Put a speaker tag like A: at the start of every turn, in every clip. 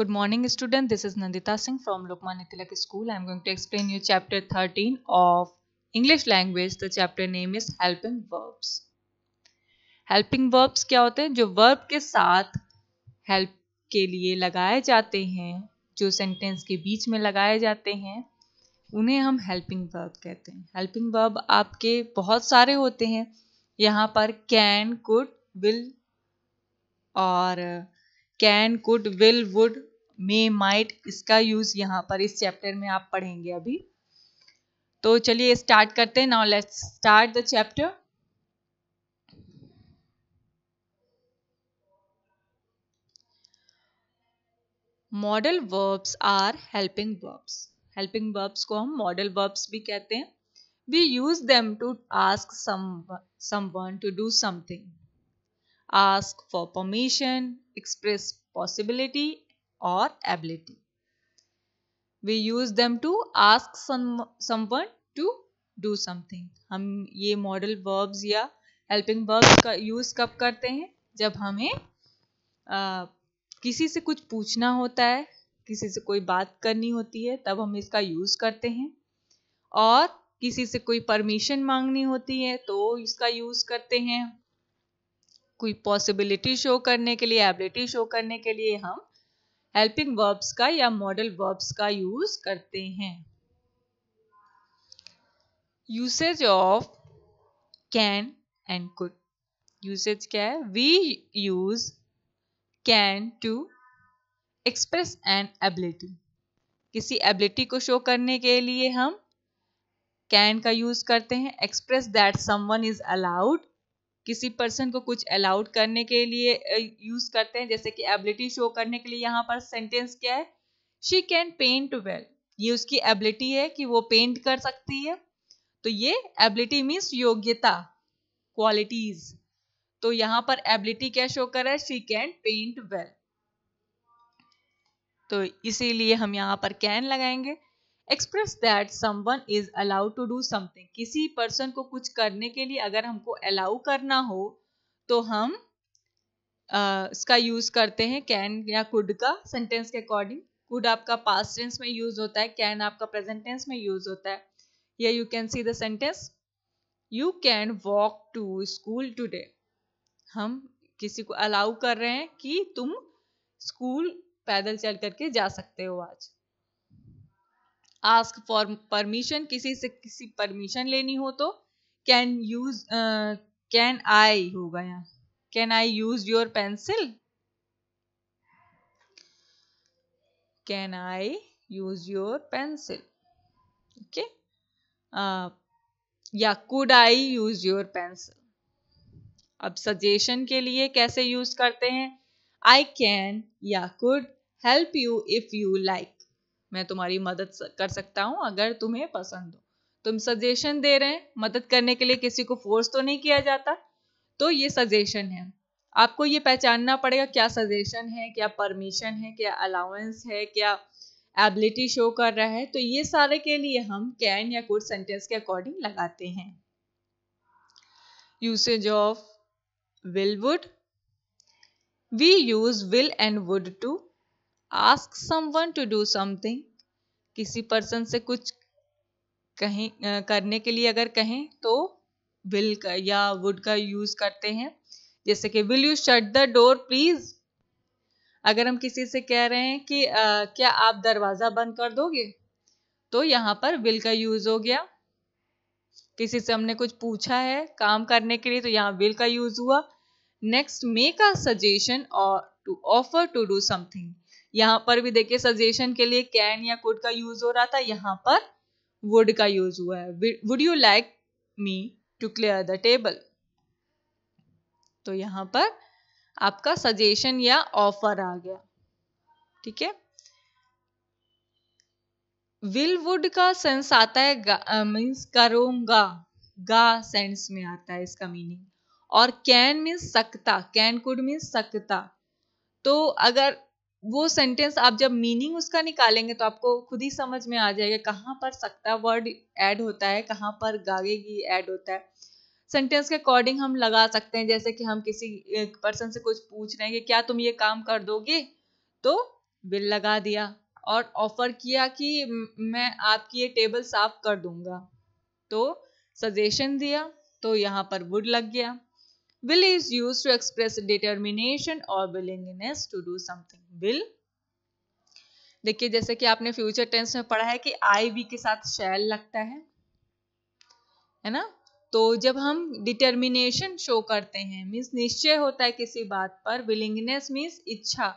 A: Good morning student this is Nandita Singh from Lokmanya Tilak school I am going to explain you chapter 13 of English language the chapter name is helping verbs helping verbs क्या होते हैं जो verb के साथ help के लिए लगाए जाते हैं जो sentence के बीच में लगाए जाते हैं उन्हें हम helping verb कहते हैं helping verb आपके बहुत सारे होते हैं यहाँ पर can could will और can could will would may might इसका यूज यहाँ पर इस चैप्टर में आप पढ़ेंगे अभी तो चलिए स्टार्ट करते हैं now let's start the chapter modal verbs are helping verbs helping verbs को हम मॉडल वर्ब्स भी कहते हैं we use them to ask someone to do something ask for permission express possibility or ability. We use them to ask some, someone to do something. हम ये modal verbs या helping verbs का use कब करते हैं जब हमें आ, किसी से कुछ पूछना होता है किसी से कोई बात करनी होती है तब हम इसका यूज़ करते हैं और किसी से कोई परमिशन मांगनी होती है तो इसका यूज़ करते हैं कोई पॉसिबिलिटी शो करने के लिए एबिलिटी शो करने के लिए हम हेल्पिंग वर्ब्स का या मॉडल वर्ब्स का यूज करते हैं usage of can and could usage क्या है we use can to express an ability किसी एबिलिटी को शो करने के लिए हम कैन का यूज करते हैं express that someone is allowed किसी पर्सन को कुछ अलाउड करने के लिए यूज़ करते हैं जैसे कि एबिलिटी शो करने के लिए यहाँ पर सेंटेंस क्या है शी कैन पेंट वेल ये उसकी एबिलिटी है कि वो पेंट कर सकती है तो ये एबिलिटी मीन्स योग्यता क्वालिटीज तो यहाँ पर एबिलिटी क्या शो कर रहा है शी कैन पेंट वेल तो इसीलिए हम यहाँ पर कैन लगाएंगे express that someone is allowed to do something किसी पर्सन को कुछ करने के लिए अगर हमको अलाउ करना हो तो हम इसका uh, यूज करते हैं कैन या कुड का सेंटेंस के अकॉर्डिंग कुड आपका पास्ट टेंस में यूज होता है कैन आपका प्रेजेंट टेंस में यूज होता है या you can see the sentence you can walk to school today हम किसी को अलाउ कर रहे हैं कि तुम स्कूल पैदल चल करके जा सकते हो आज आस्क फॉर परमिशन किसी से किसी परमिशन लेनी हो तो कैन यूज कैन आई होगा यहाँ can I use your pencil can I use your pencil okay या could I use your pencil अब सजेशन के लिए कैसे यूज करते हैं आई कैन या could help you if you like मैं तुम्हारी मदद कर सकता हूँ अगर तुम्हें पसंद हो तुम सजेशन दे रहे हैं मदद करने के लिए किसी को फोर्स तो नहीं किया जाता तो ये सजेशन है आपको ये पहचानना पड़ेगा क्या सजेशन है क्या परमिशन है क्या अलाउंस है क्या एबिलिटी शो कर रहा है तो ये सारे के लिए हम कैन या कुछ सेंटेंस के अकॉर्डिंग लगाते हैं usage of will would we use will and would to ask someone to do something किसी पर्सन से कुछ कहें करने के लिए अगर कहें तो विल का या वुड का यूज करते हैं जैसे कि will you shut the door please अगर हम किसी से कह रहे हैं कि आ, क्या आप दरवाज़ा बंद कर दोगे तो यहाँ पर विल का यूज हो गया किसी से हमने कुछ पूछा है काम करने के लिए तो यहाँ विल का यूज हुआ नेक्स्ट मेक अ सजेशन और to offer to do something यहाँ पर भी देखिए सजेशन के लिए कैन या कुड का यूज हो रहा था यहाँ पर वुड का यूज हुआ है would you like me to clear the table तो यहाँ पर आपका सजेशन या ऑफर आ गया ठीक है विल वुड का सेंस आता है मीन्स करूंगा गा सेंस में आता है इसका मीनिंग और कैन मीन्स सकता कैन कुड मीन्स सकता तो अगर वो सेंटेंस आप जब मीनिंग उसका निकालेंगे तो आपको खुद ही समझ में आ जाएगा कहाँ पर सकता वर्ड ऐड होता है कहाँ पर गागेगी ऐड होता है सेंटेंस के अकॉर्डिंग हम लगा सकते हैं जैसे कि हम किसी पर्सन से कुछ पूछ रहे हैं कि क्या तुम ये काम कर दोगे तो बिल लगा दिया और ऑफर किया कि मैं आपकी ये टेबल साफ कर दूंगा तो सजेशन दिया तो यहाँ पर वुड लग गया Will is used to express determination or willingness to do something. Will देखिए जैसे कि आपने फ्यूचर टेंस में पढ़ा है कि आई वी के साथ शैल लगता है है ना तो जब हम डिटर्मिनेशन शो करते हैं मीन्स निश्चय होता है किसी बात पर विलिंगनेस मीन्स इच्छा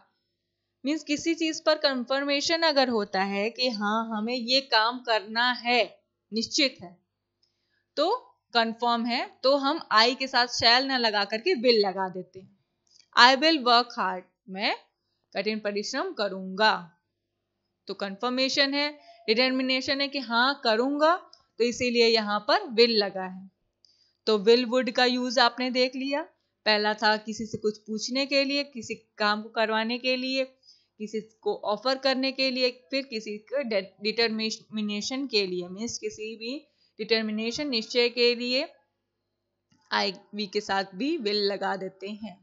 A: मीन्स किसी चीज पर कंफर्मेशन अगर होता है कि हाँ हमें ये काम करना है निश्चित है तो कंफर्म है तो हम आई के साथ शैल ना लगा करके विल लगा देते हैं आई विल वर्क हार्ड मैं कठिन परिश्रम करूंगा तो कंफर्मेशन है डिटर्मिनेशन है कि हाँ करूंगा तो इसीलिए यहाँ पर विल लगा है तो विल वुड का यूज आपने देख लिया पहला था किसी से कुछ पूछने के लिए किसी काम को करवाने के लिए किसी को ऑफर करने के लिए फिर किसी को डिटर्मिनेशन के लिए मीन्स किसी भी डिटर्मिनेशन निश्चय के लिए आई वी के साथ भी विल लगा देते हैं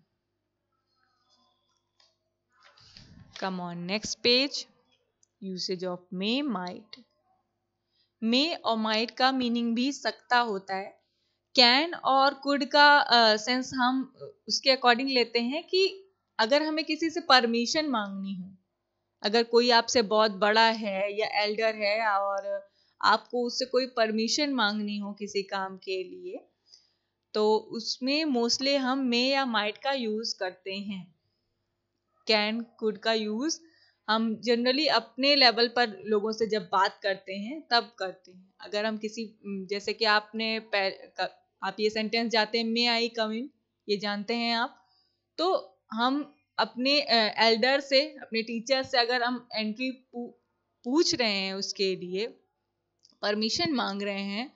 A: come on next page usage of may might may और माइट का मीनिंग भी सकता होता है कैन और कुड का सेंस uh, हम उसके अकॉर्डिंग लेते हैं कि अगर हमें किसी से परमिशन मांगनी हो अगर कोई आपसे बहुत बड़ा है या एल्डर है और uh, आपको उससे कोई परमिशन मांगनी हो किसी काम के लिए तो उसमें मोस्टली हम मे या माइट का यूज़ करते हैं कैन कुड का यूज़ हम जनरली अपने लेवल पर लोगों से जब बात करते हैं तब करते हैं अगर हम किसी जैसे कि आपने आप ये सेंटेंस जाते हैं मे आई कम इन ये जानते हैं आप तो हम अपने एल्डर से अपने टीचर से अगर हम एंट्री पूछ रहे हैं उसके लिए परमिशन मांग रहे हैं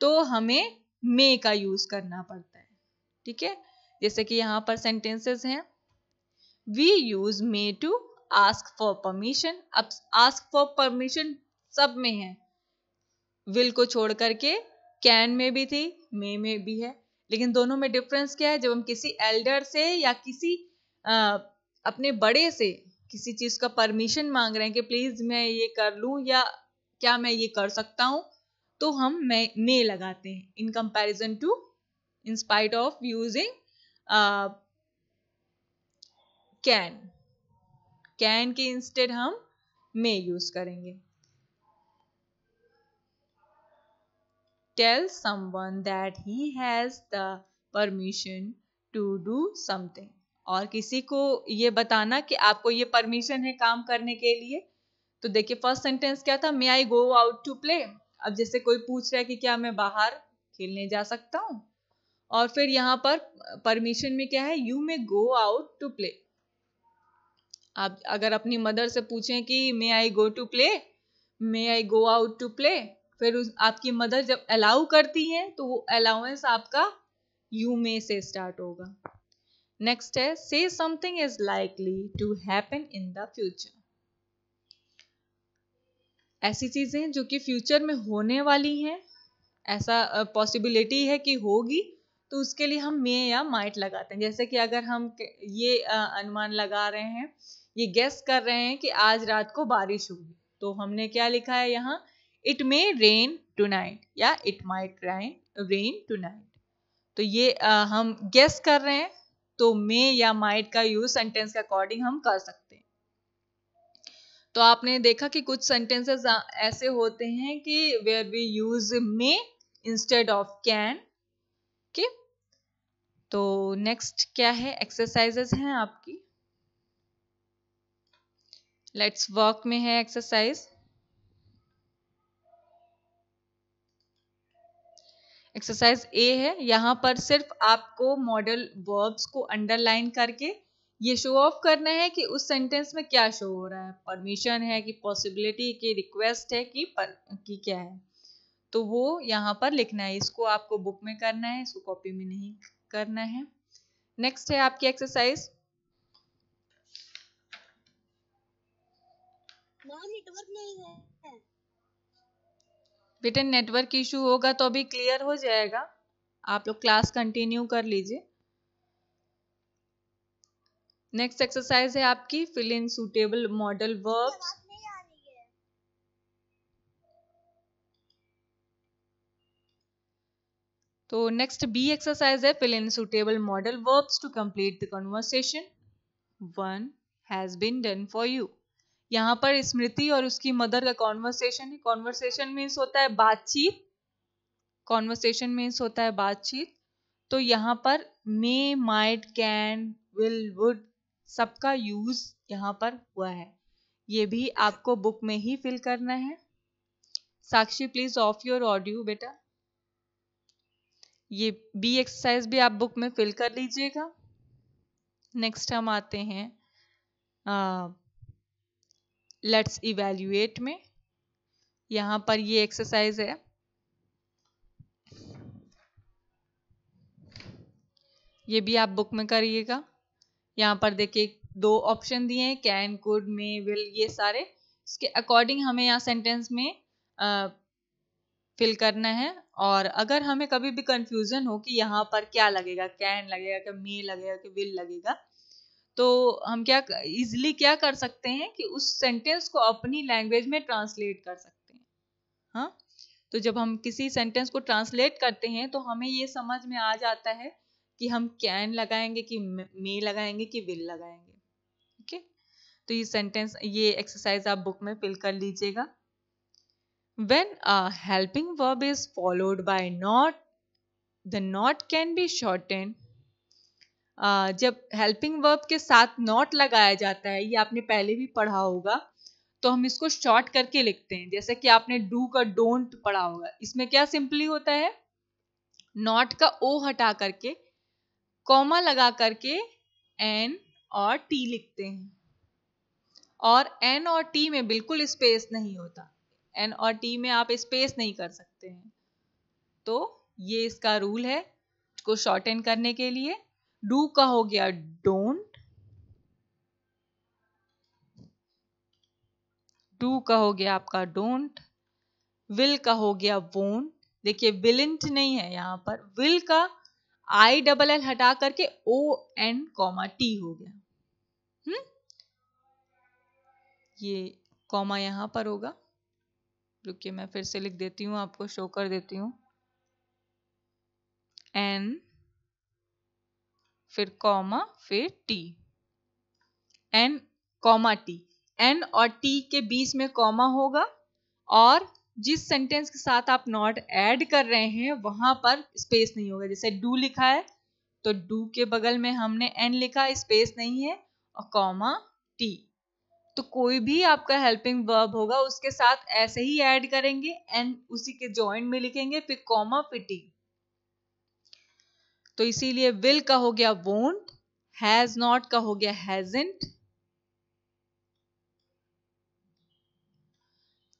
A: तो हमें मे का यूज करना पड़ता है ठीक है जैसे कि यहाँ पर सेंटेंसेस हैं we use may to ask for permission अब आस्क फॉर परमिशन सब में है विल को छोड़ करके कैन में भी थी मे में भी है लेकिन दोनों में डिफरेंस क्या है जब हम किसी एल्डर से या किसी आ, अपने बड़े से किसी चीज का परमिशन मांग रहे हैं कि प्लीज मैं ये कर लूं या क्या मैं ये कर सकता हूँ तो हम मे लगाते हैं in comparison to in spite of using can can के इंस्टेड हम मे यूज करेंगे tell someone that he has the permission to do something और किसी को ये बताना कि आपको ये परमिशन है काम करने के लिए तो देखिए फर्स्ट सेंटेंस क्या था may I go out to play अब जैसे कोई पूछ रहा है कि क्या मैं बाहर खेलने जा सकता हूँ और फिर यहाँ पर परमिशन में क्या है you may go out to play आप अगर अपनी मदर से पूछें कि may I go to play may I go out to play फिर उस आपकी मदर जब अलाउ करती हैं तो वो अलाउंस आपका यू मे से स्टार्ट होगा नेक्स्ट है say something is likely to happen in the future ऐसी चीज़ें जो कि फ्यूचर में होने वाली हैं ऐसा पॉसिबिलिटी है कि होगी तो उसके लिए हम मे या माइट लगाते हैं जैसे कि अगर हम ये अनुमान लगा रहे हैं ये गेस कर रहे हैं कि आज रात को बारिश होगी तो हमने क्या लिखा है यहाँ it may rain tonight या it might rain tonight तो ये आ, हम गेस कर रहे हैं तो मे या माइट का यूज सेंटेंस के अकॉर्डिंग हम कर सकते हैं तो आपने देखा कि कुछ सेंटेंसेस ऐसे होते हैं कि where we use may instead of can के तो नेक्स्ट क्या है एक्सरसाइजेस हैं आपकी लेट्स वर्क में है एक्सरसाइज एक्सरसाइज ए है यहां पर सिर्फ आपको मॉडल वर्ब्स को अंडरलाइन करके ये शो ऑफ करना है कि उस सेंटेंस में क्या शो हो रहा है परमिशन है कि पॉसिबिलिटी की रिक्वेस्ट है कि पर कि क्या है तो वो यहाँ पर लिखना है इसको आपको बुक में करना है इसको कॉपी में नहीं करना है नेक्स्ट है आपकी एक्सरसाइज बेटे नेटवर्क इशू होगा तो अभी क्लियर हो जाएगा आप लोग क्लास कंटिन्यू कर लीजिए नेक्स्ट एक्सरसाइज है आपकी fill in suitable modal verbs तो नेक्स्ट बी एक्सरसाइज है fill in suitable modal verbs to complete the conversation one has been done for you यहाँ पर स्मृति और उसकी मदर का कॉन्वर्सेशन है कॉन्वर्सेशन मीन्स होता है बातचीत कॉन्वर्सेशन मीन्स होता है बातचीत तो यहाँ पर may might can will would सबका यूज यहाँ पर हुआ है ये भी आपको बुक में ही फिल करना है Sakshi please off your audio बेटा ये बी एक्सरसाइज भी आप बुक में फिल कर लीजिएगा नेक्स्ट हम आते हैं लेट्स इवेल्युएट में यहाँ पर ये एक्सरसाइज है ये भी आप बुक में करिएगा यहाँ पर देखिए दो ऑप्शन दिए हैं कैन कुड मे विल ये सारे इसके अकॉर्डिंग हमें यहाँ सेंटेंस में फिल करना है और अगर हमें कभी भी कंफ्यूजन हो कि यहाँ पर क्या लगेगा कैन लगेगा कि मे लगेगा कि विल लगेगा तो हम क्या इजिली क्या कर सकते हैं कि उस सेंटेंस को अपनी लैंग्वेज में ट्रांसलेट कर सकते हैं हाँ तो जब हम किसी सेंटेंस को ट्रांसलेट करते हैं तो हमें ये समझ में आ जाता है कि हम कैन लगाएंगे कि मे लगाएंगे कि विल लगाएंगे ओके तो ये सेंटेंस ये एक्सरसाइज आप बुक में फिल कर लीजिएगा when helping verb is followed by not the not can be shorten जब हेल्पिंग वर्ब के साथ नॉट लगाया जाता है ये आपने पहले भी पढ़ा होगा तो हम इसको शॉर्ट करके लिखते हैं जैसे कि आपने डू का डोंट पढ़ा होगा इसमें क्या सिंपली होता है नॉट का ओ हटा करके कॉमा लगा करके एन और टी लिखते हैं और एन और टी में बिल्कुल स्पेस नहीं होता एन और टी में आप स्पेस नहीं कर सकते हैं तो ये इसका रूल है को एंड करने के लिए डू का हो गया डोंट डू का हो गया आपका डोंट विल का हो गया वोंट देखिए विलिंट नहीं है यहां पर विल का आई डबल एल हटा करके ओ एन कॉमा टी हो गया हम्म ये कॉमा यहां पर होगा रुकिए मैं फिर से लिख देती हूँ आपको शो कर देती हूं एन फिर कॉमा फिर T N comma T N और टी के बीच में कॉमा होगा और जिस सेंटेंस के साथ आप नॉट ऐड कर रहे हैं वहां पर स्पेस नहीं होगा जैसे डू लिखा है तो डू के बगल में हमने एन लिखा स्पेस नहीं है और कॉमा टी तो कोई भी आपका हेल्पिंग वर्ब होगा उसके साथ ऐसे ही ऐड करेंगे एन उसी के ज्वाइंट में लिखेंगे फिर कॉमा फिर टी तो इसीलिए विल का हो गया वोंट हैज नॉट का हो गया हैजेंट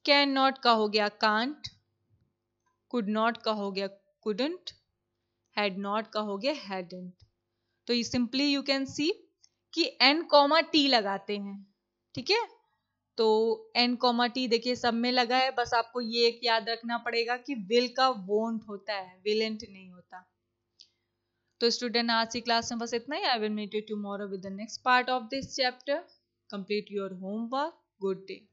A: कैन नॉट का हो गया कांट कुड नॉट का हो गया कुडंट हैड नॉट का हो गया हैडेंट तो ये सिंपली यू कैन सी कि एन कॉमा टी लगाते हैं ठीक है तो एन कॉमा टी देखिए सब में लगा है बस आपको ये एक याद रखना पड़ेगा कि विल का वोंट होता है विलेंट नहीं होता तो स्टूडेंट आज की क्लास में बस इतना ही I will meet you tomorrow with the next part of this chapter complete your homework good day